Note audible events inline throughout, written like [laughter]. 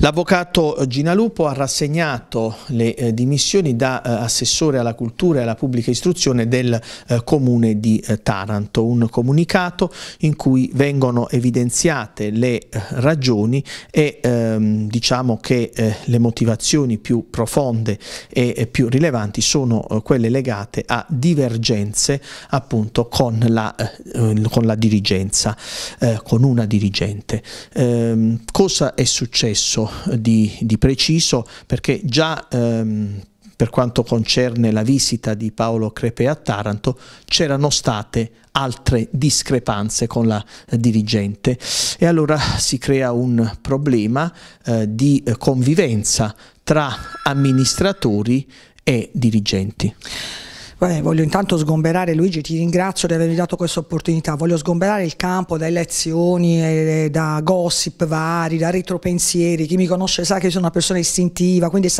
L'avvocato Ginalupo ha rassegnato le eh, dimissioni da eh, assessore alla cultura e alla pubblica istruzione del eh, comune di Taranto, un comunicato in cui vengono evidenziate le ragioni e ehm, diciamo che le motivazioni più profonde e più rilevanti sono quelle legate a divergenze appunto con la, con la dirigenza, con una dirigente. Ehm, cosa è successo? di, di preciso perché già ehm, per quanto concerne la visita di Paolo Crepe a Taranto, c'erano state altre discrepanze con la eh, dirigente e allora si crea un problema eh, di eh, convivenza tra amministratori e dirigenti. Beh, voglio intanto sgomberare, Luigi, ti ringrazio di avermi dato questa opportunità. Voglio sgomberare il campo da elezioni, eh, da gossip vari, da retropensieri. Chi mi conosce sa che sono una persona istintiva, quindi è,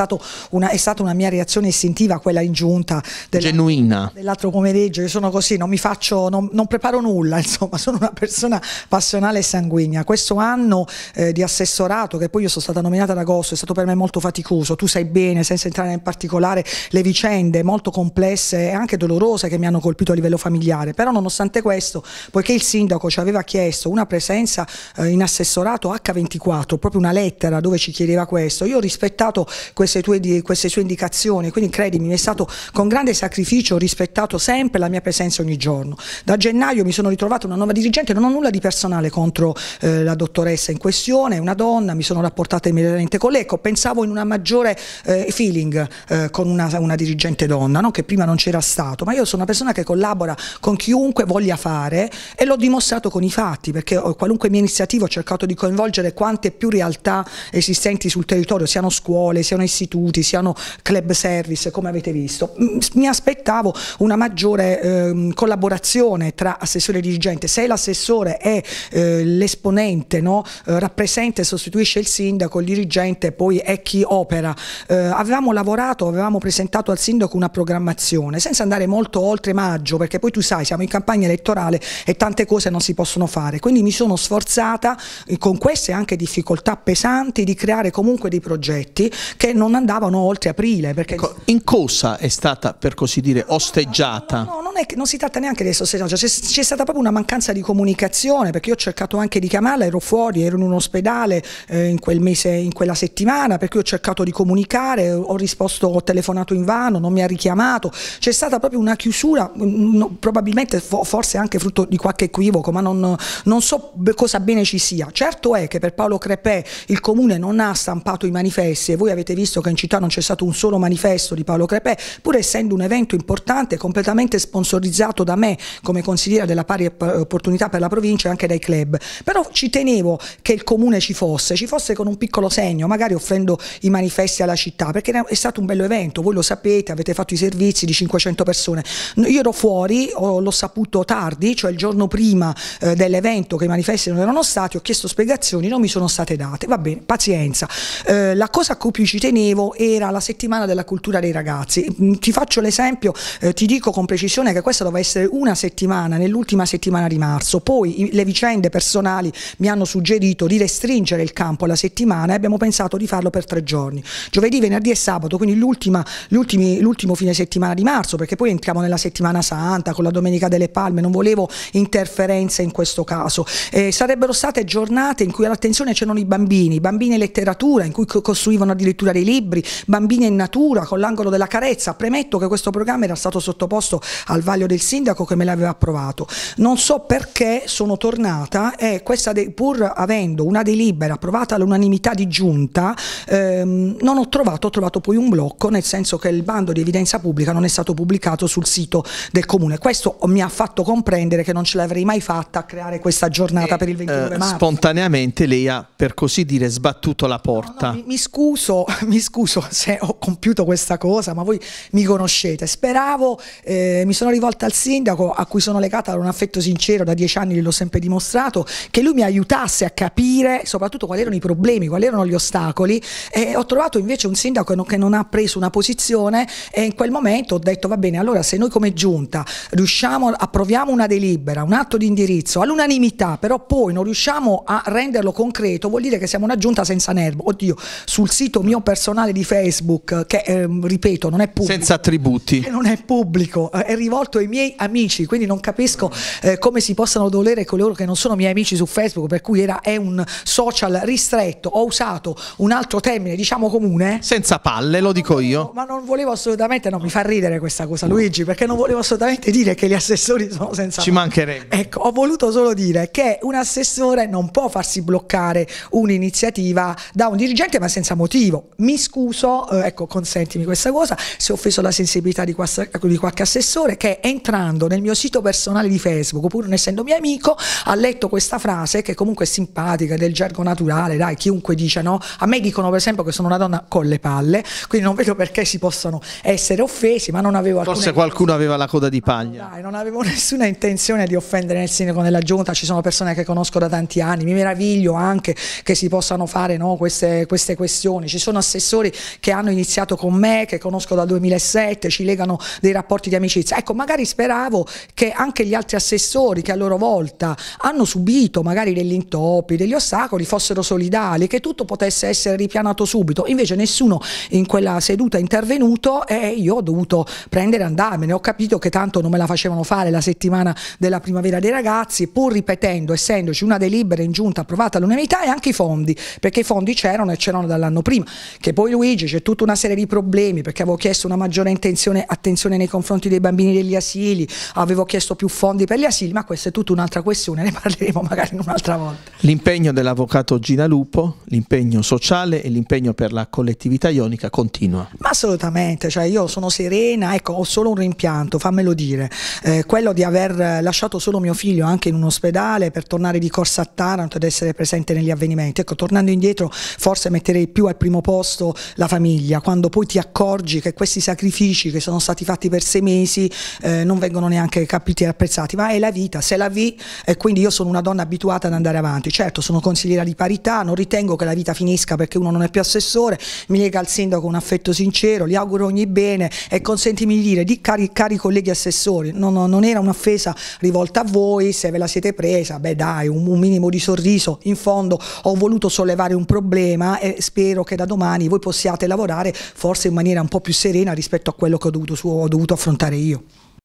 una, è stata una mia reazione istintiva quella in giunta della, dell'altro pomeriggio. Io sono così, non mi faccio, non, non, preparo nulla, [laughs] insomma, sono una persona passionale e sanguigna. Questo anno eh, di assessorato, che poi io sono stata nominata ad agosto, è stato per me molto faticoso. Tu sai bene, senza entrare nel particolare, le vicende molto complesse e anche dolorose che mi hanno colpito a livello familiare, però nonostante questo, poiché il sindaco ci aveva chiesto una presenza eh, in assessorato H24, proprio una lettera dove ci chiedeva questo, io ho rispettato queste, tue, queste sue indicazioni, quindi credimi, mi è stato con grande sacrificio rispettato sempre la mia presenza ogni giorno. Da gennaio mi sono ritrovata una nuova dirigente, non ho nulla di personale contro eh, la dottoressa in questione, una donna, mi sono rapportata immediatamente con lei, ecco, pensavo in una maggiore eh, feeling eh, con una, una dirigente donna, no? che prima non c'era c'era stato, ma io sono una persona che collabora con chiunque voglia fare e l'ho dimostrato con i fatti, perché qualunque mia iniziativa ho cercato di coinvolgere quante più realtà esistenti sul territorio, siano scuole, siano istituti, siano club service, come avete visto. Mi aspettavo una maggiore eh, collaborazione tra assessore e dirigente, se l'assessore è eh, l'esponente, no? Eh, rappresenta e sostituisce il sindaco, il dirigente poi è chi opera. Eh, avevamo lavorato, avevamo presentato al sindaco una programmazione, senza andare molto oltre maggio, perché poi tu sai, siamo in campagna elettorale e tante cose non si possono fare. Quindi mi sono sforzata, eh, con queste anche difficoltà pesanti, di creare comunque dei progetti che non andavano oltre aprile. Perché... Ecco, in cosa è stata, per così dire, osteggiata? No, no, no, non, è, non si tratta neanche di essere cioè c'è, stata proprio una mancanza di comunicazione, perché io ho cercato anche di chiamarla, ero fuori, ero in un ospedale eh, in quel mese, in quella settimana, per cui ho cercato di comunicare, ho risposto, ho telefonato in vano, non mi ha richiamato, c'è stata proprio una chiusura, mm, no, probabilmente fo, forse anche frutto di qualche equivoco, ma non, non so cosa bene ci sia. Certo è che per Paolo Crepè il comune non ha stampato i manifesti e voi avete visto che in città non c'è stato un solo manifesto di Paolo Crepè, pur essendo un evento importante, completamente sponsorizzato sponsorizzato da me come consigliera della pari opportunità per la provincia e anche dai club, però ci tenevo che il comune ci fosse, ci fosse con un piccolo segno, magari offrendo i manifesti alla città, perché è stato un bello evento, voi lo sapete, avete fatto i servizi di 500 persone, io ero fuori, l'ho saputo tardi, cioè il giorno prima eh, dell'evento che i manifesti non erano stati, ho chiesto spiegazioni, non mi sono state date, va bene, pazienza. Eh, la cosa a cui più ci tenevo era la settimana della cultura dei ragazzi, mm, ti faccio l'esempio, eh, ti dico con precisione che questa doveva essere una settimana, nell'ultima settimana di marzo, poi le vicende personali mi hanno suggerito di restringere il campo alla settimana e abbiamo pensato di farlo per tre giorni, giovedì, venerdì e sabato, quindi l'ultimo fine settimana di marzo, perché poi entriamo nella settimana santa con la Domenica delle Palme, non volevo interferenze in questo caso. Eh, sarebbero state giornate in cui all'attenzione c'erano i bambini, bambini in letteratura, in cui costruivano addirittura dei libri, bambini in natura, con l'angolo della carezza. Premetto che questo programma era stato sottoposto al vaglio del sindaco che me l'aveva approvato. Non so perché sono tornata e questa pur avendo una delibera approvata all'unanimità di giunta, ehm, non ho trovato, ho trovato poi un blocco, nel senso che il bando di evidenza pubblica non è stato pubblicato sul sito del comune. Questo mi ha fatto comprendere che non ce l'avrei mai fatta a creare questa giornata e, per il 29 eh, marzo. Spontaneamente lei ha, per così dire, sbattuto la porta. No, no, mi, mi, scuso, [laughs] mi scuso se ho compiuto questa cosa, ma voi mi conoscete. Speravo, eh, mi sono rivolta al sindaco a cui sono legata da un affetto sincero, da dieci anni gliel'ho sempre dimostrato, che lui mi aiutasse a capire soprattutto quali erano i problemi, quali erano gli ostacoli e ho trovato invece un sindaco che non ha preso una posizione e in quel momento ho detto va bene, allora se noi come giunta riusciamo, approviamo una delibera, un atto di indirizzo all'unanimità, però poi non riusciamo a renderlo concreto, vuol dire che siamo una giunta senza nervo. Oddio, sul sito mio personale di Facebook, che eh, ripeto non è pubblico. Senza attributi. Non è pubblico, è eh, rivolto morto ai miei amici, quindi non capisco eh, come si possano dolere coloro che non sono miei amici su Facebook, per cui era, è un social ristretto, ho usato un altro termine, diciamo comune. Senza palle, lo dico io. Ma non volevo assolutamente, no, mi fa ridere questa cosa Luigi, perché non volevo assolutamente dire che gli assessori sono senza Ci palle. mancherebbe. Ecco, ho voluto solo dire che un assessore non può farsi bloccare un'iniziativa da un dirigente ma senza motivo. Mi scuso, eh, ecco, consentimi questa cosa, se ho offeso la sensibilità di, qualche assessore che entrando nel mio sito personale di Facebook, pur non essendo mio amico, ha letto questa frase che comunque è simpatica, del gergo naturale, dai, chiunque dice no. A me dicono per esempio che sono una donna con le palle, quindi non vedo perché si possano essere offesi, ma non avevo Forse qualcuno aveva la coda di paglia. Dai, non avevo [laughs] nessuna intenzione di offendere nel sindaco della giunta, ci sono persone che conosco da tanti anni, mi meraviglio anche che si possano fare no, queste, queste questioni, ci sono assessori che hanno iniziato con me, che conosco dal 2007, ci legano dei rapporti di amicizia. Ecco, magari speravo che anche gli altri assessori che a loro volta hanno subito magari degli intoppi, degli ostacoli, fossero solidali, che tutto potesse essere ripianato subito. Invece nessuno in quella seduta è intervenuto e io ho dovuto prendere e andarmene. Ho capito che tanto non me la facevano fare la settimana della primavera dei ragazzi, pur ripetendo, essendoci una delibera in giunta approvata all'unanimità e anche i fondi, perché i fondi c'erano e c'erano dall'anno prima. Che poi Luigi c'è tutta una serie di problemi perché avevo chiesto una maggiore attenzione nei confronti dei bambini degli gli asili, avevo chiesto più fondi per gli asili, ma questa è tutta un'altra questione, ne parleremo magari un'altra volta. L'impegno dell'avvocato Gina Lupo, l'impegno sociale e l'impegno per la collettività ionica continua. Ma assolutamente, cioè io sono serena, ecco, ho solo un rimpianto, fammelo dire, eh, quello di aver lasciato solo mio figlio anche in un ospedale per tornare di corsa a Taranto ed essere presente negli avvenimenti. Ecco, tornando indietro, forse metterei più al primo posto la famiglia, quando poi ti accorgi che questi sacrifici che sono stati fatti per sei mesi eh, non vengono neanche capiti e apprezzati, ma è la vita, se la vi e quindi io sono una donna abituata ad andare avanti, certo sono consigliera di parità, non ritengo che la vita finisca perché uno non è più assessore, mi lega al sindaco un affetto sincero, gli auguro ogni bene e consentimi di dire, di cari, cari colleghi assessori, non, non era un'offesa rivolta a voi, se ve la siete presa, beh dai, un, un minimo di sorriso, in fondo ho voluto sollevare un problema e spero che da domani voi possiate lavorare forse in maniera un po' più serena rispetto a quello che ho dovuto, ho dovuto affrontare io.